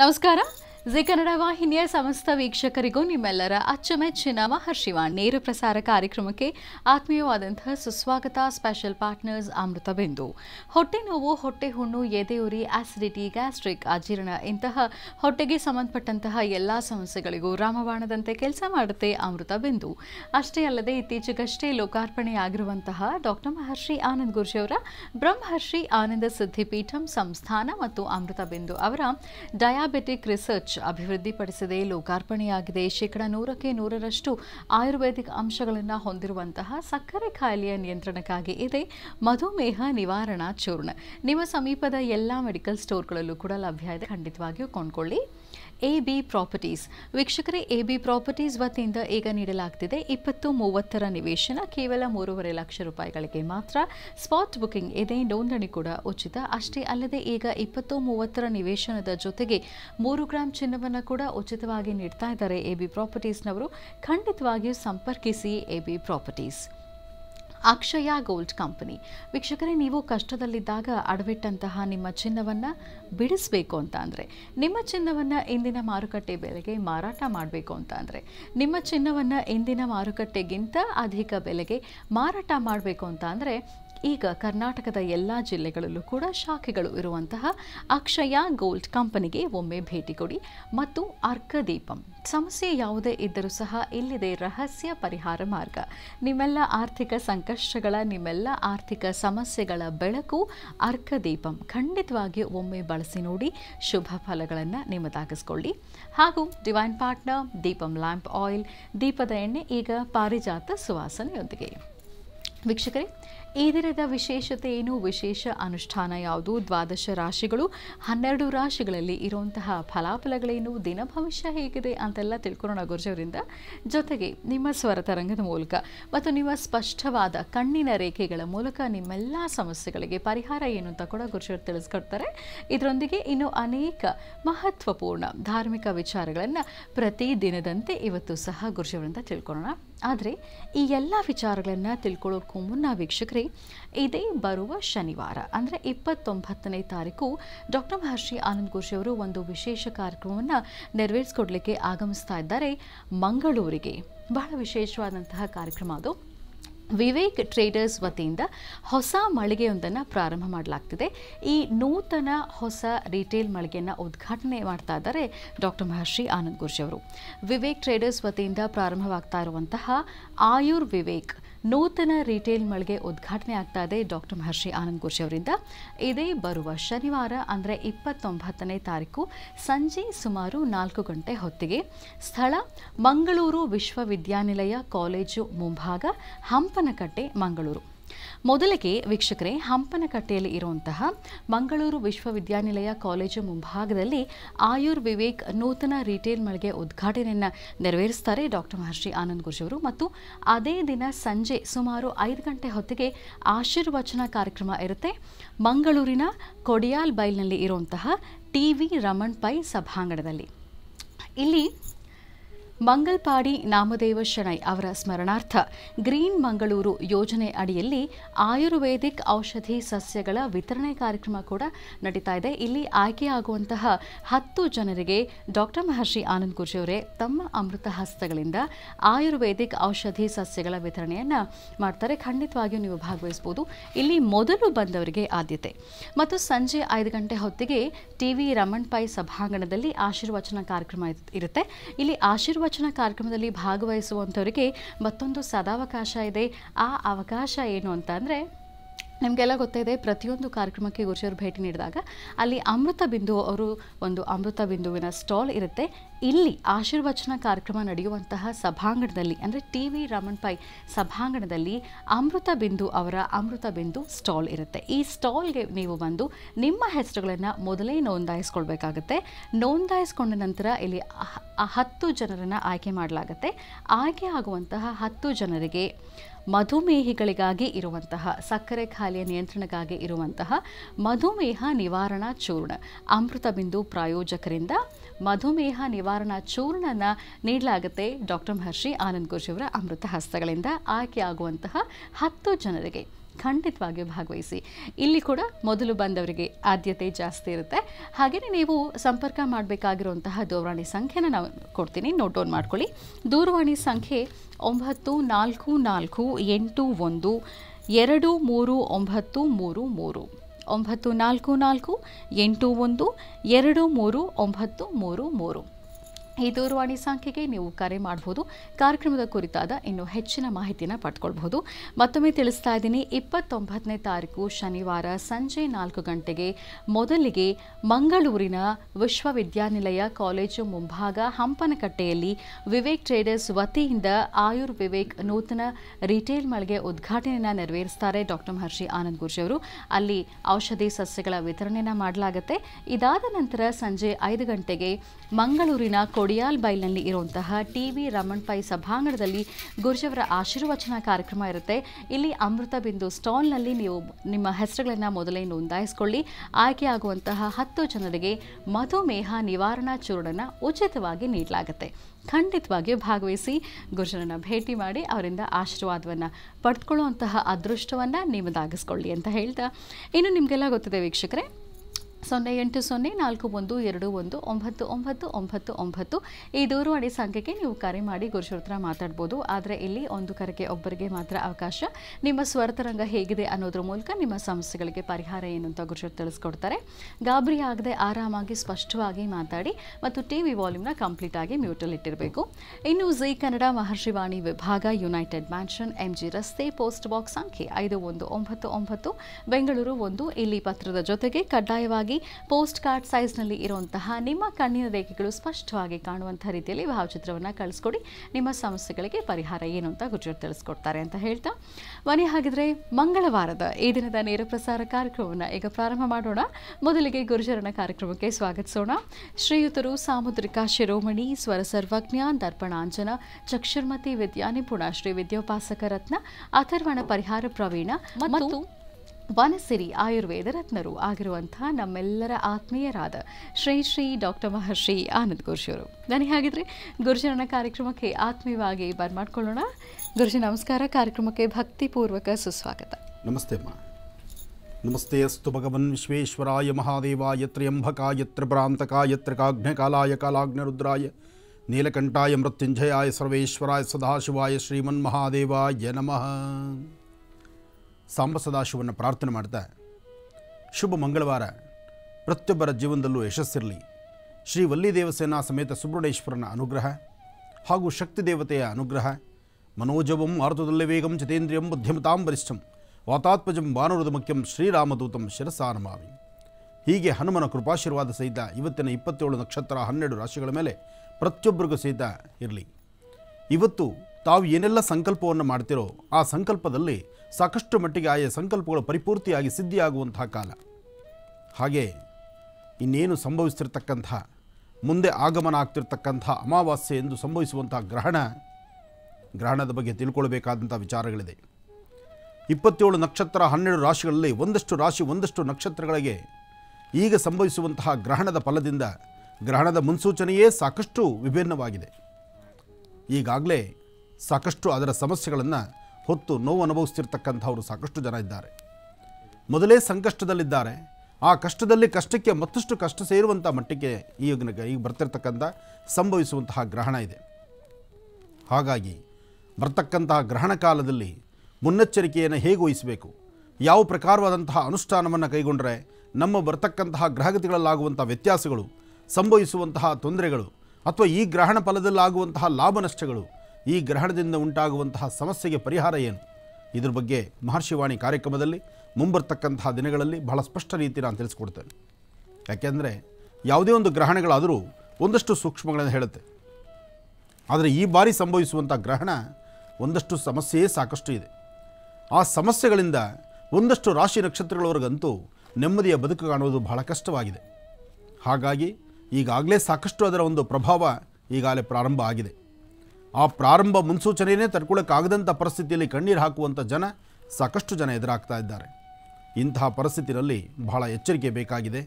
నమస్కారం ಜಿ ಕನ್ನಡ ವಾಹಿನಿಯ ಸಮಸ್ತ ವೀಕ್ಷಕರಿಗೂ ನಿಮ್ಮೆಲ್ಲರ ಅಚ್ಚುಮೆಚ್ಚಿನ ಮಹರ್ಷಿವ ನೇರ ಪ್ರಸಾರ ಕಾರ್ಯಕ್ರಮಕ್ಕೆ ಆತ್ಮೀಯವಾದಂತಹ ಸುಸ್ವಾಗತ ಸ್ಪೆಷಲ್ ಪಾರ್ಟ್ನರ್ಸ್ ಅಮೃತ ಬಿಂದು ಹೊಟ್ಟೆ ನೋವು ಹೊಟ್ಟೆ ಹುಣ್ಣು ಎದೆಯುರಿ ಆಸಿಡಿಟಿ ಗ್ಯಾಸ್ಟ್ರಿಕ್ ಅಜೀರ್ಣ ಇಂತಹ ಹೊಟ್ಟೆಗೆ ಸಂಬಂಧಪಟ್ಟಂತಹ ಎಲ್ಲ ಸಮಸ್ಯೆಗಳಿಗೂ ರಾಮಬಾಣದಂತೆ ಕೆಲಸ ಮಾಡುತ್ತೆ ಅಮೃತ ಬಿಂದು ಅಷ್ಟೇ ಅಲ್ಲದೆ ಇತ್ತೀಚೆಗಷ್ಟೇ ಲೋಕಾರ್ಪಣೆಯಾಗಿರುವಂತಹ ಡಾಕ್ಟರ್ ಮಹರ್ಷಿ ಆನಂದ್ ಅವರ ಬ್ರಹ್ಮರ್ಷಿ ಆನಂದ ಸಿದ್ಧಿಪೀಠಂ ಸಂಸ್ಥಾನ ಮತ್ತು ಅಮೃತ ಬಿಂದು ಅವರ ಡಯಾಬಿಟಿಕ್ ರಿಸರ್ಚ್ ಅಭಿವೃದ್ಧಿಪಡಿಸಿದೆ ಲೋಕಾರ್ಪಣೆಯಾಗಿದೆ ಶೇಕಡ ನೂರಕ್ಕೆ ನೂರರಷ್ಟು ಆಯುರ್ವೇದಿಕ್ ಅಂಶಗಳನ್ನು ಹೊಂದಿರುವಂತಹ ಸಕ್ಕರೆ ಖಾಯಿಲೆಯ ನಿಯಂತ್ರಣಕ್ಕಾಗಿ ಇದೆ ಮಧುಮೇಹ ನಿವಾರಣಾ ಚೂರ್ಣ ನಿಮ್ಮ ಸಮೀಪದ ಎಲ್ಲ ಮೆಡಿಕಲ್ ಸ್ಟೋರ್ಗಳಲ್ಲೂ ಕೂಡ ಲಭ್ಯ ಇದೆ ಖಂಡಿತವಾಗಿಯೂ ಕೊಂಡ್ಕೊಳ್ಳಿ ಎ ಬಿ ಪ್ರಾಪರ್ಟೀಸ್ ವೀಕ್ಷಕರೇ ಎ ಬಿ ಪ್ರಾಪರ್ಟೀಸ್ ವತಿಯಿಂದ ಈಗ ನೀಡಲಾಗ್ತಿದೆ ಇಪ್ಪತ್ತು ಮೂವತ್ತರ ನಿವೇಶನ ಕೇವಲ ಮೂರುವರೆ ಲಕ್ಷ ರೂಪಾಯಿಗಳಿಗೆ ಮಾತ್ರ ಸ್ಪಾಟ್ ಬುಕಿಂಗ್ ಇದೆ ನೋಂದಣಿ ಕೂಡ ಉಚಿತ ಅಷ್ಟೇ ಅಲ್ಲದೆ ಈಗ ಇಪ್ಪತ್ತು ಮೂವತ್ತರ ನಿವೇಶನದ ಜೊತೆಗೆ ಮೂರು ಗ್ರಾಮ್ ಚಿನ್ನವನ್ನು ಕೂಡ ಉಚಿತವಾಗಿ ನೀಡ್ತಾ ಇದ್ದಾರೆ ಎ ಬಿ ಪ್ರಾಪರ್ಟೀಸ್ನವರು ಖಂಡಿತವಾಗಿಯೂ ಸಂಪರ್ಕಿಸಿ A B properties Akshaya gold company ವೀಕ್ಷಕರೇ ನೀವು ಕಷ್ಟದಲ್ಲಿದ್ದಾಗ ಅಡವಿಟ್ಟಂತಹ ನಿಮ್ಮ ಚಿನ್ನವನ್ನು ಬಿಡಿಸಬೇಕು ಅಂತ ಅಂದರೆ ನಿಮ್ಮ ಚಿನ್ನವನ್ನು ಇಂದಿನ ಮಾರುಕಟ್ಟೆ ಬೆಲೆಗೆ ಮಾರಾಟ ಮಾಡಬೇಕು ಅಂತ ಅಂದರೆ ನಿಮ್ಮ ಚಿನ್ನವನ್ನು ಇಂದಿನ ಮಾರುಕಟ್ಟೆಗಿಂತ ಅಧಿಕ ಬೆಲೆಗೆ ಮಾರಾಟ ಮಾಡಬೇಕು ಅಂತ ಅಂದರೆ ಈಗ ಕರ್ನಾಟಕದ ಎಲ್ಲ ಜಿಲ್ಲೆಗಳಲ್ಲೂ ಕೂಡ ಶಾಖೆಗಳು ಇರುವಂತಹ ಅಕ್ಷಯ ಗೋಲ್ಡ್ ಕಂಪನಿಗೆ ಒಮ್ಮೆ ಭೇಟಿ ಕೊಡಿ ಮತ್ತು ಅರ್ಕದೀಪಂ ಸಮಸ್ಯೆ ಯಾವುದೇ ಇದ್ದರೂ ಸಹ ಇಲ್ಲಿದೆ ರಹಸ್ಯ ಪರಿಹಾರ ಮಾರ್ಗ ನಿಮ್ಮೆಲ್ಲ ಆರ್ಥಿಕ ಸಂಕಷ್ಟಗಳ ನಿಮ್ಮೆಲ್ಲ ಆರ್ಥಿಕ ಸಮಸ್ಯೆಗಳ ಬೆಳಕು ಅರ್ಕದೀಪಂ ಖಂಡಿತವಾಗಿ ಒಮ್ಮೆ ಬಳಸಿ ನೋಡಿ ಶುಭ ಫಲಗಳನ್ನು ನಿಮ್ಮದಾಗಿಸ್ಕೊಳ್ಳಿ ಹಾಗೂ divine partner Deepam lamp oil ದೀಪದ ಎಣ್ಣೆ ಈಗ ಪಾರಿಜಾತ ಸುವಾಸನೆಯೊಂದಿಗೆ ವೀಕ್ಷಕರೇ ಈ ದಿನದ ವಿಶೇಷತೆ ಏನು ವಿಶೇಷ ಅನುಷ್ಠಾನ ಯಾವುದು ದ್ವಾದಶ ರಾಶಿಗಳು ಹನ್ನೆರಡು ರಾಶಿಗಳಲ್ಲಿ ಇರುವಂತಹ ಫಲಾಫಲಗಳೇನು ದಿನ ಭವಿಷ್ಯ ಹೇಗಿದೆ ಅಂತೆಲ್ಲ ತಿಳ್ಕೊಳ್ಳೋಣ ಗುರುಜವರಿಂದ ಜೊತೆಗೆ ನಿಮ್ಮ ಸ್ವರ ತರಂಗದ ಮೂಲಕ ಮತ್ತು ನಿಮ್ಮ ಸ್ಪಷ್ಟವಾದ ಕಣ್ಣಿನ ರೇಖೆಗಳ ಮೂಲಕ ನಿಮ್ಮೆಲ್ಲ ಸಮಸ್ಯೆಗಳಿಗೆ ಪರಿಹಾರ ಏನು ಅಂತ ಕೂಡ ಗುರುಜಿಯವರು ತಿಳಿಸ್ಕೊಡ್ತಾರೆ ಇದರೊಂದಿಗೆ ಇನ್ನು ಅನೇಕ ಮಹತ್ವಪೂರ್ಣ ಧಾರ್ಮಿಕ ವಿಚಾರಗಳನ್ನು ಪ್ರತಿ ದಿನದಂತೆ ಇವತ್ತು ಸಹ ಗುರುಜಿಯವರಿಂದ ತಿಳ್ಕೊಳ್ಳೋಣ ಆದರೆ ಈ ಎಲ್ಲ ವಿಚಾರಗಳನ್ನು ತಿಳ್ಕೊಳ್ಳೋಕ್ಕೂ ಮುನ್ನ ವೀಕ್ಷಕರೇ ಇದೇ ಬರುವ ಶನಿವಾರ ಅಂದರೆ ಇಪ್ಪತ್ತೊಂಬತ್ತನೇ ತಾರೀಕು ಡಾಕ್ಟರ್ ಮಹರ್ಷಿ ಆನಂದ್ ಗುರ್ಜಿ ಅವರು ಒಂದು ವಿಶೇಷ ಕಾರ್ಯಕ್ರಮವನ್ನು ನೆರವೇರಿಸಿಕೊಡ್ಲಿಕ್ಕೆ ಆಗಮಿಸ್ತಾ ಇದ್ದಾರೆ ಮಂಗಳೂರಿಗೆ ಬಹಳ ವಿಶೇಷವಾದಂತಹ ಕಾರ್ಯಕ್ರಮ ಅದು ವಿವೇಕ್ ಟ್ರೇಡರ್ಸ್ ವತಿಯಿಂದ ಹೊಸ ಮಳಿಗೆಯೊಂದನ್ನು ಪ್ರಾರಂಭ ಮಾಡಲಾಗ್ತಿದೆ ಈ ನೂತನ ಹೊಸ ರಿಟೇಲ್ ಮಳಿಗೆಯನ್ನು ಉದ್ಘಾಟನೆ ಮಾಡ್ತಾ ಇದ್ದಾರೆ ಡಾಕ್ಟರ್ ಮಹರ್ಷಿ ಆನಂದ್ ಗುರ್ಜಿ ಅವರು ವಿವೇಕ್ ಟ್ರೇಡರ್ಸ್ ವತಿಯಿಂದ ಪ್ರಾರಂಭವಾಗ್ತಾ ಇರುವಂತಹ ಆಯುರ್ ವಿವೇಕ್ ನೂತನ ರಿಟೇಲ್ ಮಳಿಗೆ ಉದ್ಘಾಟನೆ ಆಗ್ತಾ ಇದೆ ಡಾಕ್ಟರ್ ಮಹರ್ಷಿ ಆನಂದ್ ಗುರ್ಜಿ ಅವರಿಂದ ಇದೇ ಬರುವ ಶನಿವಾರ ಅಂದರೆ ಇಪ್ಪತ್ತೊಂಬತ್ತನೇ ತಾರೀಕು ಸಂಜೆ ಸುಮಾರು ನಾಲ್ಕು ಗಂಟೆ ಹೊತ್ತಿಗೆ ಸ್ಥಳ ಮಂಗಳೂರು ವಿಶ್ವವಿದ್ಯಾನಿಲಯ ಕಾಲೇಜು ಮುಂಭಾಗ ಹಂಪನಕಟ್ಟೆ ಮಂಗಳೂರು ಮೊದಲಿಗೆ ವೀಕ್ಷಕರೇ ಹಂಪನಕಟ್ಟೆಯಲ್ಲಿ ಇರುವಂತಹ ಮಂಗಳೂರು ವಿಶ್ವವಿದ್ಯಾನಿಲಯ ಕಾಲೇಜು ಮುಂಭಾಗದಲ್ಲಿ ಆಯುರ್ ವಿವೇಕ್ ನೂತನ ರಿಟೇಲ್ ಮಳಿಗೆ ಉದ್ಘಾಟನೆಯನ್ನು ನೆರವೇರಿಸ್ತಾರೆ ಡಾಕ್ಟರ್ ಮಹರ್ಷಿ ಆನಂದ್ ಗುರುಜವರು ಮತ್ತು ಅದೇ ದಿನ ಸಂಜೆ ಸುಮಾರು ಐದು ಗಂಟೆ ಹೊತ್ತಿಗೆ ಆಶೀರ್ವಚನ ಕಾರ್ಯಕ್ರಮ ಇರುತ್ತೆ ಮಂಗಳೂರಿನ ಕೊಡಿಯಾಲ್ ಬೈಲ್ನಲ್ಲಿ ಇರುವಂತಹ ಟಿ ವಿ ರಮಣ್ ಪೈ ಸಭಾಂಗಣದಲ್ಲಿ ಇಲ್ಲಿ ಮಂಗಲ್ಪಾಡಿ ನಾಮದೇವ ಶೆಣೈ ಅವರ ಸ್ಮರಣಾರ್ಥ ಗ್ರೀನ್ ಮಂಗಳೂರು ಯೋಜನೆ ಅಡಿಯಲ್ಲಿ ಆಯುರ್ವೇದಿಕ್ ಔಷಧಿ ಸಸ್ಯಗಳ ವಿತರಣೆ ಕಾರ್ಯಕ್ರಮ ಕೂಡ ನಡೀತಾ ಇದೆ ಇಲ್ಲಿ ಆಯ್ಕೆಯಾಗುವಂತಹ ಹತ್ತು ಜನರಿಗೆ ಡಾಕ್ಟರ್ ಮಹರ್ಷಿ ಆನಂದ್ ಗುರ್ಜಿಯವರೇ ತಮ್ಮ ಅಮೃತ ಹಸ್ತಗಳಿಂದ ಆಯುರ್ವೇದಿಕ್ ಔಷಧಿ ಸಸ್ಯಗಳ ವಿತರಣೆಯನ್ನು ಮಾಡ್ತಾರೆ ಖಂಡಿತವಾಗಿಯೂ ನೀವು ಭಾಗವಹಿಸಬಹುದು ಇಲ್ಲಿ ಮೊದಲು ಬಂದವರಿಗೆ ಆದ್ಯತೆ ಮತ್ತು ಸಂಜೆ ಐದು ಗಂಟೆ ಹೊತ್ತಿಗೆ ಟಿವಿ ಪೈ ಸಭಾಂಗಣದಲ್ಲಿ ಆಶೀರ್ವಚನ ಕಾರ್ಯಕ್ರಮ ಇರುತ್ತೆ ಇಲ್ಲಿ ಆಶೀರ್ವ ವಚನ ಕಾರ್ಯಕ್ರಮದಲ್ಲಿ ಭಾಗವಹಿಸುವಂಥವರಿಗೆ ಮತ್ತೊಂದು ಸದಾವಕಾಶ ಇದೆ ಆ ಅವಕಾಶ ಏನು ಅಂತ ನಿಮಗೆಲ್ಲ ಗೊತ್ತಿದೆ ಪ್ರತಿಯೊಂದು ಕಾರ್ಯಕ್ರಮಕ್ಕೆ ಗುರುಜಿಯವರು ಭೇಟಿ ನೀಡಿದಾಗ ಅಲ್ಲಿ ಅಮೃತ ಬಿಂದು ಅವರು ಒಂದು ಅಮೃತ ಬಿಂದುವಿನ ಸ್ಟಾಲ್ ಇರುತ್ತೆ ಇಲ್ಲಿ ಆಶೀರ್ವಚನ ಕಾರ್ಯಕ್ರಮ ನಡೆಯುವಂತಹ ಸಭಾಂಗಣದಲ್ಲಿ ಅಂದರೆ ಟಿ ವಿ ರಮಣ್ ಪೈ ಸಭಾಂಗಣದಲ್ಲಿ ಅಮೃತ ಬಿಂದು ಅವರ ಅಮೃತ ಬಿಂದು ಸ್ಟಾಲ್ ಇರುತ್ತೆ ಈ ಸ್ಟಾಲ್ಗೆ ನೀವು ಬಂದು ನಿಮ್ಮ ಹೆಸರುಗಳನ್ನು ಮೊದಲೇ ನೋಂದಾಯಿಸ್ಕೊಳ್ಬೇಕಾಗುತ್ತೆ ನೋಂದಾಯಿಸ್ಕೊಂಡ ನಂತರ ಇಲ್ಲಿ ಹತ್ತು ಜನರನ್ನು ಆಯ್ಕೆ ಮಾಡಲಾಗುತ್ತೆ ಆಯ್ಕೆ ಆಗುವಂತಹ ಹತ್ತು ಜನರಿಗೆ ಮಧುಮೇಹಿಗಳಿಗಾಗಿ ಇರುವಂತಹ ಸಕ್ಕರೆ ಖಾಲಿಯ ನಿಯಂತ್ರಣಕ್ಕಾಗಿ ಇರುವಂತಹ ಮಧುಮೇಹ ನಿವಾರಣಾ ಚೂರ್ಣ ಅಮೃತ ಬಿಂದು ಪ್ರಾಯೋಜಕರಿಂದ ಮಧುಮೇಹ ನಿವಾರಣಾ ಚೂರ್ಣನ ನೀಡಲಾಗುತ್ತೆ ಡಾಕ್ಟರ್ ಮಹರ್ಷಿ ಆನಂದ್ ಅವರ ಅಮೃತ ಹಸ್ತಗಳಿಂದ ಆಯ್ಕೆಯಾಗುವಂತಹ ಹತ್ತು ಜನರಿಗೆ ಖಂಡಿತವಾಗಿಯೂ ಭಾಗವಹಿಸಿ ಇಲ್ಲಿ ಕೂಡ ಮೊದಲು ಬಂದವರಿಗೆ ಆದ್ಯತೆ ಜಾಸ್ತಿ ಇರುತ್ತೆ ಹಾಗೆಯೇ ನೀವು ಸಂಪರ್ಕ ಮಾಡಬೇಕಾಗಿರುವಂತಹ ದೂರವಾಣಿ ಸಂಖ್ಯೆನ ನಾವು ಕೊಡ್ತೀನಿ ನೋಟ್ ಡೌನ್ ಮಾಡ್ಕೊಳ್ಳಿ ದೂರವಾಣಿ ಸಂಖ್ಯೆ ಒಂಬತ್ತು ನಾಲ್ಕು ನಾಲ್ಕು ಎಂಟು ಒಂದು ಎರಡು ಮೂರು ಒಂಬತ್ತು ಮೂರು ಮೂರು ಒಂಬತ್ತು ನಾಲ್ಕು ನಾಲ್ಕು ಎಂಟು ಒಂದು ಎರಡು ಮೂರು ಒಂಬತ್ತು ಮೂರು ಮೂರು ಈ ದೂರವಾಣಿ ಸಂಖ್ಯೆಗೆ ನೀವು ಕರೆ ಮಾಡಬಹುದು ಕಾರ್ಯಕ್ರಮದ ಕುರಿತಾದ ಇನ್ನು ಹೆಚ್ಚಿನ ಮಾಹಿತಿನ ಪಡ್ಕೊಳ್ಬಹುದು ಮತ್ತೊಮ್ಮೆ ತಿಳಿಸ್ತಾ ಇದ್ದೀನಿ ಇಪ್ಪತ್ತೊಂಬತ್ತನೇ ತಾರೀಕು ಶನಿವಾರ ಸಂಜೆ ನಾಲ್ಕು ಗಂಟೆಗೆ ಮೊದಲಿಗೆ ಮಂಗಳೂರಿನ ವಿಶ್ವವಿದ್ಯಾನಿಲಯ ಕಾಲೇಜು ಮುಂಭಾಗ ಹಂಪನಕಟ್ಟೆಯಲ್ಲಿ ವಿವೇಕ್ ಟ್ರೇಡರ್ಸ್ ವತಿಯಿಂದ ಆಯುರ್ ವಿವೇಕ್ ನೂತನ ರಿಟೇಲ್ ಮಳಿಗೆ ಉದ್ಘಾಟನೆಯನ್ನು ನೆರವೇರಿಸ್ತಾರೆ ಡಾಕ್ಟರ್ ಮಹರ್ಷಿ ಆನಂದ್ ಗುರ್ಜಿ ಅವರು ಅಲ್ಲಿ ಔಷಧಿ ಸಸ್ಯಗಳ ವಿತರಣೆಯನ್ನು ಮಾಡಲಾಗುತ್ತೆ ಇದಾದ ನಂತರ ಸಂಜೆ ಐದು ಗಂಟೆಗೆ ಮಂಗಳೂರಿನ ಕೋ ಕೊಡಿಯಾಲ್ ಬೈಲ್ನಲ್ಲಿ ಇರುವಂತಹ ಟಿ ವಿ ರಮಣ್ ಪೈ ಸಭಾಂಗಣದಲ್ಲಿ ಗುರುಜವರ ಆಶೀರ್ವಚನ ಕಾರ್ಯಕ್ರಮ ಇರುತ್ತೆ ಇಲ್ಲಿ ಅಮೃತ ಬಿಂದು ಸ್ಟಾಲ್ನಲ್ಲಿ ನೀವು ನಿಮ್ಮ ಹೆಸರುಗಳನ್ನು ಮೊದಲೇ ನೋಂದಾಯಿಸಿಕೊಳ್ಳಿ ಆಯ್ಕೆಯಾಗುವಂತಹ ಹತ್ತು ಜನರಿಗೆ ಮಧುಮೇಹ ನಿವಾರಣಾ ಚೂರ್ಣನ ಉಚಿತವಾಗಿ ನೀಡಲಾಗುತ್ತೆ ಖಂಡಿತವಾಗಿಯೂ ಭಾಗವಹಿಸಿ ಗುರುಜನನ್ನು ಭೇಟಿ ಮಾಡಿ ಅವರಿಂದ ಆಶೀರ್ವಾದವನ್ನು ಪಡೆದುಕೊಳ್ಳುವಂತಹ ಅದೃಷ್ಟವನ್ನು ನಿಮ್ಮದಾಗಿಸ್ಕೊಳ್ಳಿ ಅಂತ ಹೇಳ್ತಾ ಇನ್ನು ನಿಮಗೆಲ್ಲ ಗೊತ್ತಿದೆ ವೀಕ್ಷಕರೇ ಸೊನ್ನೆ ಎಂಟು ಸೊನ್ನೆ ನಾಲ್ಕು ಒಂದು ಎರಡು ಒಂದು ಒಂಬತ್ತು ಒಂಬತ್ತು ಒಂಬತ್ತು ಒಂಬತ್ತು ಈ ದೂರವಾಣಿ ಸಂಖ್ಯೆಗೆ ನೀವು ಕರೆ ಮಾಡಿ ಗುರುಶ್ರ ಹತ್ರ ಮಾತಾಡ್ಬೋದು ಆದರೆ ಇಲ್ಲಿ ಒಂದು ಕರೆಗೆ ಒಬ್ಬರಿಗೆ ಮಾತ್ರ ಅವಕಾಶ ನಿಮ್ಮ ಸ್ವರ್ತರಂಗ ಹೇಗಿದೆ ಅನ್ನೋದ್ರ ಮೂಲಕ ನಿಮ್ಮ ಸಮಸ್ಯೆಗಳಿಗೆ ಪರಿಹಾರ ಏನು ಅಂತ ಗುರುಜರು ತಿಳಿಸ್ಕೊಡ್ತಾರೆ ಗಾಬರಿ ಆಗದೆ ಆರಾಮಾಗಿ ಸ್ಪಷ್ಟವಾಗಿ ಮಾತಾಡಿ ಮತ್ತು ಟಿ ವಿ ವಾಲ್ಯೂಮ್ನ ಕಂಪ್ಲೀಟ್ ಆಗಿ ಮ್ಯೂಟಲ್ ಇಟ್ಟಿರಬೇಕು ಇನ್ನು ಝೀ ಕನ್ನಡ ಮಹರ್ಷಿವಾಣಿ ವಿಭಾಗ ಯುನೈಟೆಡ್ ಮ್ಯಾನ್ಷನ್ ಎಂ ಜಿ ರಸ್ತೆ ಪೋಸ್ಟ್ ಬಾಕ್ಸ್ ಸಂಖ್ಯೆ ಐದು ಒಂದು ಒಂಬತ್ತು ಒಂಬತ್ತು ಬೆಂಗಳೂರು ಒಂದು ಇಲ್ಲಿ ಪತ್ರದ ಜೊತೆಗೆ ಕಡ್ಡಾಯವಾಗಿ ರೀತಿಯಲ್ಲಿ ಪೋಸ್ಟ್ ಕಾರ್ಡ್ ನಲ್ಲಿ ಇರುವಂತಹ ನಿಮ್ಮ ಕಣ್ಣಿನ ರೇಖೆಗಳು ಸ್ಪಷ್ಟವಾಗಿ ಕಾಣುವಂತಹ ರೀತಿಯಲ್ಲಿ ಭಾವಚಿತ್ರವನ್ನು ಕಳಿಸ್ಕೊಡಿ ನಿಮ್ಮ ಸಮಸ್ಯೆಗಳಿಗೆ ಪರಿಹಾರ ಏನು ಅಂತ ಗುಜರಾತ್ ತಿಳಿಸ್ಕೊಡ್ತಾರೆ ಅಂತ ಹೇಳ್ತಾ ಮನೆ ಹಾಗಿದ್ರೆ ಮಂಗಳವಾರದ ಈ ದಿನದ ನೇರ ಪ್ರಸಾರ ಕಾರ್ಯಕ್ರಮವನ್ನು ಈಗ ಪ್ರಾರಂಭ ಮಾಡೋಣ ಮೊದಲಿಗೆ ಗುರುಜರನ ಕಾರ್ಯಕ್ರಮಕ್ಕೆ ಸ್ವಾಗತಿಸೋಣ ಶ್ರೀಯುತರು ಸಾಮುದ್ರಿಕ ಶಿರೋಮಣಿ ಸ್ವರ ಸರ್ವಜ್ಞ ದರ್ಪಣಾಂಜನ ಚಕ್ಷುರ್ಮತಿ ವಿದ್ಯಾನಿಪುಣ ಶ್ರೀ ವಿದ್ಯೋಪಾಸಕ ರತ್ನ ಅಥರ್ವಣ ಪರಿಹಾರ ಪ್ರವೀಣ ಮತ್ತು ವನಸಿರಿ ಆಯುರ್ವೇದ ರತ್ನರು ಆಗಿರುವಂಥ ನಮ್ಮೆಲ್ಲರ ಆತ್ಮೀಯರಾದ ಶ್ರೀ ಶ್ರೀ ಡಾಕ್ಟರ್ ಮಹರ್ಷಿ ಆನಂದ್ ಗುರುಜಿಯವರು ನನಗೆ ಹಾಗಿದ್ರೆ ಗುರುಜನ ಕಾರ್ಯಕ್ರಮಕ್ಕೆ ಆತ್ಮೀಯವಾಗಿ ಬರ್ಮಾಡ್ಕೊಳ್ಳೋಣ ಗುರುಜಿ ನಮಸ್ಕಾರ ಕಾರ್ಯಕ್ರಮಕ್ಕೆ ಭಕ್ತಿಪೂರ್ವಕ ಸುಸ್ವಾಗತ ನಮಸ್ತೆ ಅಮ್ಮ ನಮಸ್ತೆ ಅಸ್ತು ಭಗವನ್ ವಿಶ್ವೇಶ್ವರಾಯ ಮಹಾದೇವಾಯ ತ್ರ್ಯಂಬಕಾಯ ಕಾಲಾಯ ಕಾಲಾಗ್ನ ರುದ್ರಾಯ ನೀಲಕಂಠಾಯ ಮೃತ್ಯುಂಜಯಾಯ ಸರ್ವೇಶ್ವರಾಯ ಸದಾಶಿವಾಯ ಮಹಾದೇವಾಯ ನಮಃ ಸಾಂಬ ಸದಾಶಿವನ್ನು ಪ್ರಾರ್ಥನೆ ಮಾಡ್ತಾ ಶುಭ ಮಂಗಳವಾರ ಪ್ರತಿಯೊಬ್ಬರ ಜೀವನದಲ್ಲೂ ಯಶಸ್ಸಿರಲಿ ಶ್ರೀ ವಲ್ಲಿ ದೇವಸೇನಾ ಸಮೇತ ಸುಬ್ರಹ್ಮಣ್ಯೇಶ್ವರನ ಅನುಗ್ರಹ ಹಾಗೂ ಶಕ್ತಿ ದೇವತೆಯ ಅನುಗ್ರಹ ಮನೋಜವಂ ಆರ್ತದಲ್ಲೇ ವೇಗಂ ಚತೇಂದ್ರಿಯಂ ಬುದ್ಧಿಮತಾಂ ವರಿಷ್ಠಂ ವಾತಾತ್ಮಜಂ ಮುಖ್ಯಂ ಶ್ರೀರಾಮದೂತಂ ಶಿರಸಾನಮಾವಿ ಹೀಗೆ ಹನುಮನ ಕೃಪಾಶೀರ್ವಾದ ಸಹಿತ ಇವತ್ತಿನ ಇಪ್ಪತ್ತೇಳು ನಕ್ಷತ್ರ ಹನ್ನೆರಡು ರಾಶಿಗಳ ಮೇಲೆ ಪ್ರತಿಯೊಬ್ಬರಿಗೂ ಸಹಿತ ಇರಲಿ ಇವತ್ತು ತಾವು ಏನೆಲ್ಲ ಸಂಕಲ್ಪವನ್ನು ಮಾಡ್ತಿರೋ ಆ ಸಂಕಲ್ಪದಲ್ಲಿ ಸಾಕಷ್ಟು ಮಟ್ಟಿಗೆ ಆಯಾ ಸಂಕಲ್ಪಗಳು ಪರಿಪೂರ್ತಿಯಾಗಿ ಸಿದ್ಧಿಯಾಗುವಂತಹ ಕಾಲ ಹಾಗೆ ಇನ್ನೇನು ಸಂಭವಿಸ್ತಿರ್ತಕ್ಕಂಥ ಮುಂದೆ ಆಗಮನ ಆಗ್ತಿರ್ತಕ್ಕಂಥ ಅಮಾವಾಸ್ಯೆ ಎಂದು ಸಂಭವಿಸುವಂತಹ ಗ್ರಹಣ ಗ್ರಹಣದ ಬಗ್ಗೆ ತಿಳ್ಕೊಳ್ಬೇಕಾದಂಥ ವಿಚಾರಗಳಿದೆ ಇಪ್ಪತ್ತೇಳು ನಕ್ಷತ್ರ ಹನ್ನೆರಡು ರಾಶಿಗಳಲ್ಲಿ ಒಂದಷ್ಟು ರಾಶಿ ಒಂದಷ್ಟು ನಕ್ಷತ್ರಗಳಿಗೆ ಈಗ ಸಂಭವಿಸುವಂತಹ ಗ್ರಹಣದ ಫಲದಿಂದ ಗ್ರಹಣದ ಮುನ್ಸೂಚನೆಯೇ ಸಾಕಷ್ಟು ವಿಭಿನ್ನವಾಗಿದೆ ಈಗಾಗಲೇ ಸಾಕಷ್ಟು ಅದರ ಸಮಸ್ಯೆಗಳನ್ನು ಹೊತ್ತು ನೋವು ಅನುಭವಿಸ್ತಿರ್ತಕ್ಕಂಥವರು ಸಾಕಷ್ಟು ಜನ ಇದ್ದಾರೆ ಮೊದಲೇ ಸಂಕಷ್ಟದಲ್ಲಿದ್ದಾರೆ ಆ ಕಷ್ಟದಲ್ಲಿ ಕಷ್ಟಕ್ಕೆ ಮತ್ತಷ್ಟು ಕಷ್ಟ ಸೇರುವಂಥ ಮಟ್ಟಿಗೆ ಈಗಿನ ಈಗ ಬರ್ತಿರ್ತಕ್ಕಂಥ ಸಂಭವಿಸುವಂತಹ ಗ್ರಹಣ ಇದೆ ಹಾಗಾಗಿ ಬರ್ತಕ್ಕಂತಹ ಗ್ರಹಣ ಕಾಲದಲ್ಲಿ ಮುನ್ನೆಚ್ಚರಿಕೆಯನ್ನು ಹೇಗೆ ವಹಿಸಬೇಕು ಯಾವ ಪ್ರಕಾರವಾದಂತಹ ಅನುಷ್ಠಾನವನ್ನು ಕೈಗೊಂಡರೆ ನಮ್ಮ ಬರ್ತಕ್ಕಂತಹ ಗ್ರಹಗತಿಗಳಲ್ಲಾಗುವಂಥ ವ್ಯತ್ಯಾಸಗಳು ಸಂಭವಿಸುವಂತಹ ತೊಂದರೆಗಳು ಅಥವಾ ಈ ಗ್ರಹಣ ಫಲದಲ್ಲಾಗುವಂತಹ ಲಾಭ ನಷ್ಟಗಳು ಈ ಗ್ರಹಣದಿಂದ ಉಂಟಾಗುವಂತಹ ಸಮಸ್ಯೆಗೆ ಪರಿಹಾರ ಏನು ಇದ್ರ ಬಗ್ಗೆ ಮಹರ್ಷಿವಾಣಿ ಕಾರ್ಯಕ್ರಮದಲ್ಲಿ ಮುಂಬರ್ತಕ್ಕಂತಹ ದಿನಗಳಲ್ಲಿ ಬಹಳ ಸ್ಪಷ್ಟ ರೀತಿ ನಾನು ತಿಳಿಸ್ಕೊಡ್ತೇನೆ ಯಾಕೆಂದರೆ ಯಾವುದೇ ಒಂದು ಗ್ರಹಣಗಳಾದರೂ ಒಂದಷ್ಟು ಸೂಕ್ಷ್ಮಗಳನ್ನು ಹೇಳುತ್ತೆ ಆದರೆ ಈ ಬಾರಿ ಸಂಭವಿಸುವಂಥ ಗ್ರಹಣ ಒಂದಷ್ಟು ಸಮಸ್ಯೆಯೇ ಸಾಕಷ್ಟು ಇದೆ ಆ ಸಮಸ್ಯೆಗಳಿಂದ ಒಂದಷ್ಟು ರಾಶಿ ನಕ್ಷತ್ರಗಳವರೆಗಂತೂ ನೆಮ್ಮದಿಯ ಬದುಕು ಕಾಣುವುದು ಬಹಳ ಕಷ್ಟವಾಗಿದೆ ಹಾಗಾಗಿ ಈಗಾಗಲೇ ಸಾಕಷ್ಟು ಅದರ ಒಂದು ಪ್ರಭಾವ ಈಗಾಗಲೇ ಪ್ರಾರಂಭ ಆಗಿದೆ ಆ ಪ್ರಾರಂಭ ಮುನ್ಸೂಚನೆಯೇ ತಡ್ಕೊಳ್ಳೋಕ್ಕಾಗದಂಥ ಪರಿಸ್ಥಿತಿಯಲ್ಲಿ ಕಣ್ಣೀರು ಹಾಕುವಂಥ ಜನ ಸಾಕಷ್ಟು ಜನ ಎದುರಾಗ್ತಾ ಇದ್ದಾರೆ ಇಂತಹ ಪರಿಸ್ಥಿತಿಯಲ್ಲಿ ಬಹಳ ಎಚ್ಚರಿಕೆ ಬೇಕಾಗಿದೆ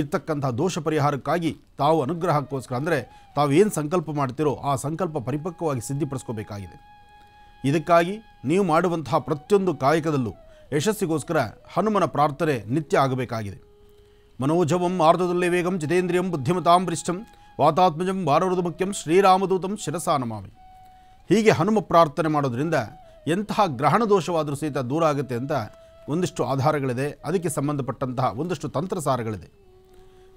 ಇರ್ತಕ್ಕಂಥ ದೋಷ ಪರಿಹಾರಕ್ಕಾಗಿ ತಾವು ಅನುಗ್ರಹಕ್ಕೋಸ್ಕರ ಅಂದರೆ ತಾವೇನು ಸಂಕಲ್ಪ ಮಾಡ್ತಿರೋ ಆ ಸಂಕಲ್ಪ ಪರಿಪಕ್ವವಾಗಿ ಸಿದ್ಧಿಪಡಿಸ್ಕೋಬೇಕಾಗಿದೆ ಇದಕ್ಕಾಗಿ ನೀವು ಮಾಡುವಂತಹ ಪ್ರತಿಯೊಂದು ಕಾಯಕದಲ್ಲೂ ಯಶಸ್ಸಿಗೋಸ್ಕರ ಹನುಮನ ಪ್ರಾರ್ಥನೆ ನಿತ್ಯ ಆಗಬೇಕಾಗಿದೆ ಮನೋಜವಂ ಆರ್ಧದಲ್ಲೇ ವೇಗಂ ಜಿತೇಂದ್ರಿಯಂ ಬುದ್ಧಿಮತಾಂ ಬೃಷ್ಟಂ ವಾತಾತ್ಮಜಂ ವಾರವೃದು ಮುಖ್ಯಂ ಶ್ರೀರಾಮದೂತಂ ಶಿರಸಾನಮಾಮಿ ಹೀಗೆ ಹನುಮ ಪ್ರಾರ್ಥನೆ ಮಾಡೋದ್ರಿಂದ ಎಂತಹ ಗ್ರಹಣ ದೋಷವಾದರೂ ಸಹಿತ ದೂರ ಆಗುತ್ತೆ ಅಂತ ಒಂದಿಷ್ಟು ಆಧಾರಗಳಿದೆ ಅದಕ್ಕೆ ಸಂಬಂಧಪಟ್ಟಂತಹ ಒಂದಷ್ಟು ತಂತ್ರಸಾರಗಳಿದೆ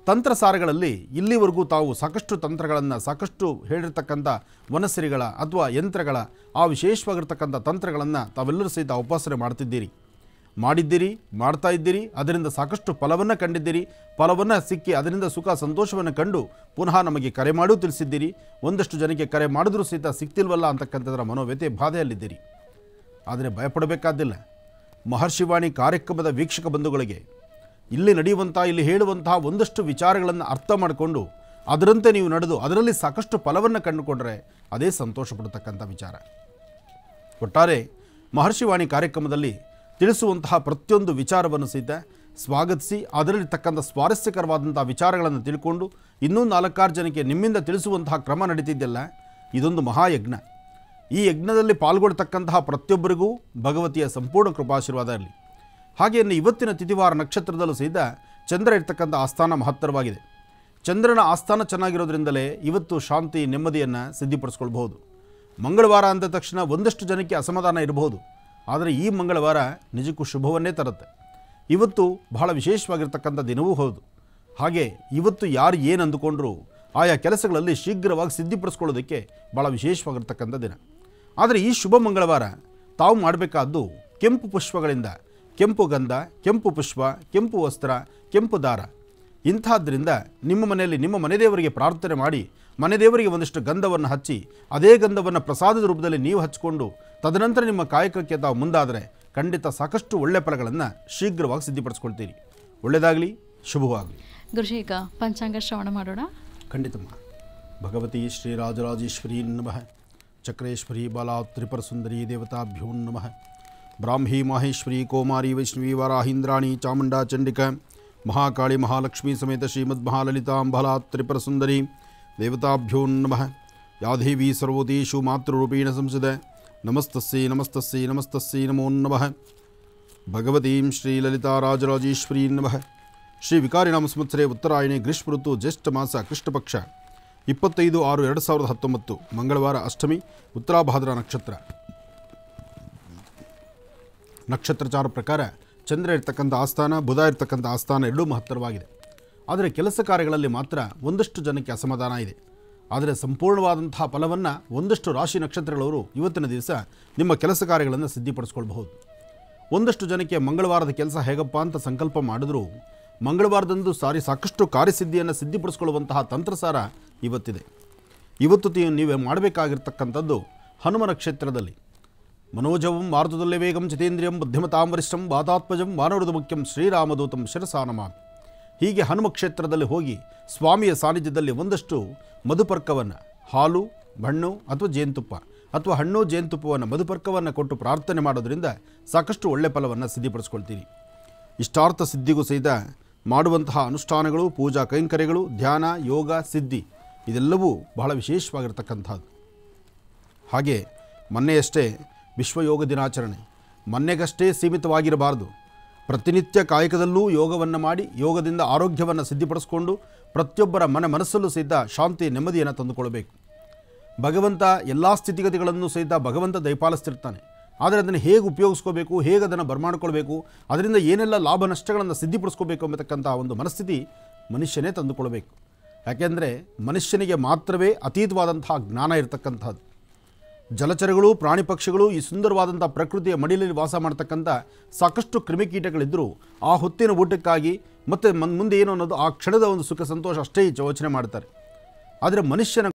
ತಂತ್ರಸಾರಗಳಲ್ಲಿ ಇಲ್ಲಿವರೆಗೂ ತಾವು ಸಾಕಷ್ಟು ತಂತ್ರಗಳನ್ನು ಸಾಕಷ್ಟು ಹೇಳಿರ್ತಕ್ಕಂಥ ವನಸಿರಿಗಳ ಅಥವಾ ಯಂತ್ರಗಳ ಆ ವಿಶೇಷವಾಗಿರ್ತಕ್ಕಂಥ ತಂತ್ರಗಳನ್ನು ತಾವೆಲ್ಲರೂ ಸಹಿತ ಉಪಾಸನೆ ಮಾಡ್ತಿದ್ದೀರಿ ಮಾಡಿದ್ದೀರಿ ಮಾಡ್ತಾ ಇದ್ದೀರಿ ಅದರಿಂದ ಸಾಕಷ್ಟು ಫಲವನ್ನು ಕಂಡಿದ್ದೀರಿ ಫಲವನ್ನು ಸಿಕ್ಕಿ ಅದರಿಂದ ಸುಖ ಸಂತೋಷವನ್ನು ಕಂಡು ಪುನಃ ನಮಗೆ ಕರೆ ಮಾಡೂ ತಿಳಿಸಿದ್ದೀರಿ ಒಂದಷ್ಟು ಜನಕ್ಕೆ ಕರೆ ಮಾಡಿದ್ರೂ ಸಹಿತ ಸಿಕ್ತಿಲ್ವಲ್ಲ ಅಂತಕ್ಕಂಥದ್ದರ ಮನೋವ್ಯತೆ ಬಾಧೆಯಲ್ಲಿದ್ದೀರಿ ಆದರೆ ಭಯಪಡಬೇಕಾದಿಲ್ಲ ಮಹರ್ಷಿವಾಣಿ ಕಾರ್ಯಕ್ರಮದ ವೀಕ್ಷಕ ಬಂಧುಗಳಿಗೆ ಇಲ್ಲಿ ನಡೆಯುವಂಥ ಇಲ್ಲಿ ಹೇಳುವಂತಹ ಒಂದಷ್ಟು ವಿಚಾರಗಳನ್ನು ಅರ್ಥ ಮಾಡಿಕೊಂಡು ಅದರಂತೆ ನೀವು ನಡೆದು ಅದರಲ್ಲಿ ಸಾಕಷ್ಟು ಫಲವನ್ನು ಕಂಡುಕೊಂಡ್ರೆ ಅದೇ ಸಂತೋಷ ಪಡತಕ್ಕಂಥ ವಿಚಾರ ಒಟ್ಟಾರೆ ಮಹರ್ಷಿವಾಣಿ ಕಾರ್ಯಕ್ರಮದಲ್ಲಿ ತಿಳಿಸುವಂತಹ ಪ್ರತಿಯೊಂದು ವಿಚಾರವನ್ನು ಸಹಿತ ಸ್ವಾಗತಿಸಿ ಅದರಲ್ಲಿರ್ತಕ್ಕಂಥ ಸ್ವಾರಸ್ಯಕರವಾದಂಥ ವಿಚಾರಗಳನ್ನು ತಿಳ್ಕೊಂಡು ಇನ್ನೂ ನಾಲ್ಕಾರು ಜನಕ್ಕೆ ನಿಮ್ಮಿಂದ ತಿಳಿಸುವಂತಹ ಕ್ರಮ ನಡೀತಿದ್ದಲ್ಲ ಇದೊಂದು ಮಹಾಯಜ್ಞ ಈ ಯಜ್ಞದಲ್ಲಿ ಪಾಲ್ಗೊಳ್ತಕ್ಕಂತಹ ಪ್ರತಿಯೊಬ್ಬರಿಗೂ ಭಗವತಿಯ ಸಂಪೂರ್ಣ ಕೃಪಾಶೀರ್ವಾದ ಇರಲಿ ಹಾಗೆಯೇ ಇವತ್ತಿನ ತಿಥಿವಾರ ನಕ್ಷತ್ರದಲ್ಲೂ ಸಹಿತ ಚಂದ್ರ ಇರ್ತಕ್ಕಂಥ ಆಸ್ಥಾನ ಮಹತ್ತರವಾಗಿದೆ ಚಂದ್ರನ ಆಸ್ಥಾನ ಚೆನ್ನಾಗಿರೋದ್ರಿಂದಲೇ ಇವತ್ತು ಶಾಂತಿ ನೆಮ್ಮದಿಯನ್ನು ಸಿದ್ಧಿಪಡಿಸ್ಕೊಳ್ಬಹುದು ಮಂಗಳವಾರ ಅಂದ ತಕ್ಷಣ ಒಂದಷ್ಟು ಜನಕ್ಕೆ ಅಸಮಾಧಾನ ಇರಬಹುದು ಆದರೆ ಈ ಮಂಗಳವಾರ ನಿಜಕ್ಕೂ ಶುಭವನ್ನೇ ತರುತ್ತೆ ಇವತ್ತು ಬಹಳ ವಿಶೇಷವಾಗಿರ್ತಕ್ಕಂಥ ದಿನವೂ ಹೌದು ಹಾಗೆ ಇವತ್ತು ಯಾರು ಏನು ಅಂದುಕೊಂಡ್ರು ಆಯಾ ಕೆಲಸಗಳಲ್ಲಿ ಶೀಘ್ರವಾಗಿ ಸಿದ್ಧಿಪಡಿಸ್ಕೊಳ್ಳೋದಕ್ಕೆ ಭಾಳ ವಿಶೇಷವಾಗಿರ್ತಕ್ಕಂಥ ದಿನ ಆದರೆ ಈ ಶುಭ ಮಂಗಳವಾರ ತಾವು ಮಾಡಬೇಕಾದ್ದು ಕೆಂಪು ಪುಷ್ಪಗಳಿಂದ ಕೆಂಪು ಗಂಧ ಕೆಂಪು ಪುಷ್ಪ ಕೆಂಪು ವಸ್ತ್ರ ಕೆಂಪು ದಾರ ಇಂಥದ್ದರಿಂದ ನಿಮ್ಮ ಮನೆಯಲ್ಲಿ ನಿಮ್ಮ ಮನೆದೇವರಿಗೆ ಪ್ರಾರ್ಥನೆ ಮಾಡಿ ಮನೆ ದೇವರಿಗೆ ಒಂದಿಷ್ಟು ಗಂಧವನ್ನು ಹಚ್ಚಿ ಅದೇ ಗಂಧವನ್ನು ಪ್ರಸಾದದ ರೂಪದಲ್ಲಿ ನೀವು ಹಚ್ಚಿಕೊಂಡು ತದನಂತರ ನಿಮ್ಮ ಕಾಯಕಕ್ಕೆ ತಾವು ಮುಂದಾದರೆ ಖಂಡಿತ ಸಾಕಷ್ಟು ಒಳ್ಳೆ ಫಲಗಳನ್ನು ಶೀಘ್ರವಾಗಿ ಸಿದ್ಧಿಪಡಿಸ್ಕೊಳ್ತೀರಿ ಒಳ್ಳೆಯದಾಗಲಿ ಶುಭವಾಗಲಿ ಗುರುಜಿ ಪಂಚಾಂಗ ಶ್ರವಣ ಮಾಡೋಣ ಖಂಡಿತಮ್ಮ ಭಗವತಿ ಶ್ರೀ ರಾಜರಾಜೇಶ್ವರಿ ನಮಃ ಚಕ್ರೇಶ್ವರಿ ಬಾಲಾ ತ್ರಿಪುರ ಸುಂದರಿ ದೇವತಾಭ್ಯೋ ನಮಃ ಬ್ರಾಹ್ಮಿ ಮಹೇಶ್ವರಿ ಕೋಮಾರಿ ವೈಷ್ಣವಿ ವಾರಾಹೀಂದ್ರಾಣಿ ಚಾಮುಂಡಾ ಚಂಡಿಕ ಮಹಾಕಾಳಿ ಮಹಾಲಕ್ಷ್ಮೀ ಸಮೇತ ಶ್ರೀಮದ್ ಮಹಾಲಲಿತಾಂಬಲಾ ತ್ರಿಪುರ ಸುಂದರಿ ದೇವತಾಭ್ಯೋ ನಮಃ ಯಾಧೇವೀ ಸರ್ವತೀಷು ಮಾತೃರೂಪೇಣ ಸಂಸದೆ ನಮಸ್ತಸ್ಸೈ ನಮಸ್ತಸ್ಸೈ ನಮಸ್ತಸ್ಸೈ ನಮೋ ನಮಃ ಭಗವತೀಂ ಶ್ರೀ ನಮಃ ಶ್ರೀ ನಾಮ ಸಂವತ್ಸರೆ ಉತ್ತರಾಯಣೆ ಗ್ರೀಷ್ಮ ಋತು ಜ್ಯೇಷ್ಠ ಮಾಸ ಕೃಷ್ಣಪಕ್ಷ ಇಪ್ಪತ್ತೈದು ಆರು ಎರಡು ಸಾವಿರದ ಹತ್ತೊಂಬತ್ತು ಮಂಗಳವಾರ ಅಷ್ಟಮಿ ಉತ್ತರಾಭಾದ್ರ ನಕ್ಷತ್ರ ನಕ್ಷತ್ರಚಾರ ಪ್ರಕಾರ ಚಂದ್ರ ಇರ್ತಕ್ಕಂಥ ಆಸ್ಥಾನ ಬುಧ ಇರ್ತಕ್ಕಂಥ ಆಸ್ಥಾನ ಎರಡೂ ಮಹತ್ತರವಾಗಿದೆ ಆದರೆ ಕೆಲಸ ಕಾರ್ಯಗಳಲ್ಲಿ ಮಾತ್ರ ಒಂದಷ್ಟು ಜನಕ್ಕೆ ಅಸಮಾಧಾನ ಇದೆ ಆದರೆ ಸಂಪೂರ್ಣವಾದಂತಹ ಫಲವನ್ನು ಒಂದಷ್ಟು ರಾಶಿ ನಕ್ಷತ್ರಗಳವರು ಇವತ್ತಿನ ದಿವಸ ನಿಮ್ಮ ಕೆಲಸ ಕಾರ್ಯಗಳನ್ನು ಸಿದ್ಧಿಪಡಿಸ್ಕೊಳ್ಬಹುದು ಒಂದಷ್ಟು ಜನಕ್ಕೆ ಮಂಗಳವಾರದ ಕೆಲಸ ಹೇಗಪ್ಪ ಅಂತ ಸಂಕಲ್ಪ ಮಾಡಿದರೂ ಮಂಗಳವಾರದಂದು ಸಾರಿ ಸಾಕಷ್ಟು ಕಾರ್ಯಸಿದ್ಧಿಯನ್ನು ಸಿದ್ಧಿಪಡಿಸ್ಕೊಳ್ಳುವಂತಹ ತಂತ್ರಸಾರ ಇವತ್ತಿದೆ ಇವತ್ತು ನೀವೇ ಮಾಡಬೇಕಾಗಿರ್ತಕ್ಕಂಥದ್ದು ಹನುಮನ ಕ್ಷೇತ್ರದಲ್ಲಿ ಮನೋಜವಂ ಮಾರುತದಲ್ಲೇ ವೇಗಂ ಚಿತೇಂದ್ರಿಯಂ ಬುದ್ಧಿಮತಾಂಬರಿಷ್ಠಂ ವಾತಾತ್ಮಜಂ ವಾನವೃದ ಮುಖ್ಯಂ ಶ್ರೀರಾಮದೂತಂ ಶಿರಸಾನಮಾಮಿ ಹೀಗೆ ಹನುಮ ಕ್ಷೇತ್ರದಲ್ಲಿ ಹೋಗಿ ಸ್ವಾಮಿಯ ಸಾನ್ನಿಧ್ಯದಲ್ಲಿ ಒಂದಷ್ಟು ಮಧುಪರ್ಕವನ್ನು ಹಾಲು ಹಣ್ಣು ಅಥವಾ ಜೇನುತುಪ್ಪ ಅಥವಾ ಹಣ್ಣು ಜೇನುತುಪ್ಪವನ್ನು ಮಧುಪರ್ಕವನ್ನು ಕೊಟ್ಟು ಪ್ರಾರ್ಥನೆ ಮಾಡೋದರಿಂದ ಸಾಕಷ್ಟು ಒಳ್ಳೆ ಫಲವನ್ನು ಸಿದ್ಧಿಪಡಿಸ್ಕೊಳ್ತೀರಿ ಇಷ್ಟಾರ್ಥ ಸಿದ್ಧಿಗೂ ಸಹಿತ ಮಾಡುವಂತಹ ಅನುಷ್ಠಾನಗಳು ಪೂಜಾ ಕೈಂಕರ್ಯಗಳು ಧ್ಯಾನ ಯೋಗ ಸಿದ್ಧಿ ಇದೆಲ್ಲವೂ ಬಹಳ ವಿಶೇಷವಾಗಿರ್ತಕ್ಕಂಥದ್ದು ಹಾಗೆ ಮೊನ್ನೆಯಷ್ಟೇ ವಿಶ್ವಯೋಗ ದಿನಾಚರಣೆ ಮೊನ್ನೆಗಷ್ಟೇ ಸೀಮಿತವಾಗಿರಬಾರದು ಪ್ರತಿನಿತ್ಯ ಕಾಯಕದಲ್ಲೂ ಯೋಗವನ್ನು ಮಾಡಿ ಯೋಗದಿಂದ ಆರೋಗ್ಯವನ್ನು ಸಿದ್ಧಿಪಡಿಸಿಕೊಂಡು ಪ್ರತಿಯೊಬ್ಬರ ಮನ ಮನಸ್ಸಲ್ಲೂ ಸಹಿತ ಶಾಂತಿ ನೆಮ್ಮದಿಯನ್ನು ತಂದುಕೊಳ್ಬೇಕು ಭಗವಂತ ಎಲ್ಲ ಸ್ಥಿತಿಗತಿಗಳನ್ನು ಸಹಿತ ಭಗವಂತ ದಯಪಾಲಿಸ್ತಿರ್ತಾನೆ ಆದರೆ ಅದನ್ನು ಹೇಗೆ ಉಪಯೋಗಿಸ್ಕೋಬೇಕು ಹೇಗೆ ಅದನ್ನು ಬರ್ಮಾಡ್ಕೊಳ್ಬೇಕು ಅದರಿಂದ ಏನೆಲ್ಲ ಲಾಭ ನಷ್ಟಗಳನ್ನು ಸಿದ್ಧಿಪಡಿಸ್ಕೋಬೇಕು ಎಂಬತಕ್ಕಂಥ ಒಂದು ಮನಸ್ಥಿತಿ ಮನುಷ್ಯನೇ ತಂದುಕೊಳ್ಬೇಕು ಯಾಕೆಂದರೆ ಮನುಷ್ಯನಿಗೆ ಮಾತ್ರವೇ ಅತೀತವಾದಂತಹ ಜ್ಞಾನ ಇರತಕ್ಕಂಥದ್ದು ಜಲಚರಗಳು ಪ್ರಾಣಿ ಪಕ್ಷಿಗಳು ಈ ಸುಂದರವಾದಂಥ ಪ್ರಕೃತಿಯ ಮಡಿಲಲ್ಲಿ ವಾಸ ಮಾಡ್ತಕ್ಕಂಥ ಸಾಕಷ್ಟು ಕ್ರಿಮಿಕೀಟಗಳಿದ್ದರೂ ಆ ಹೊತ್ತಿನ ಊಟಕ್ಕಾಗಿ ಮತ್ತು ಮುಂದೆ ಏನು ಅನ್ನೋದು ಆ ಕ್ಷಣದ ಒಂದು ಸುಖ ಸಂತೋಷ ಅಷ್ಟೇ ಯೋಚನೆ ಮಾಡ್ತಾರೆ ಆದರೆ ಮನುಷ್ಯನ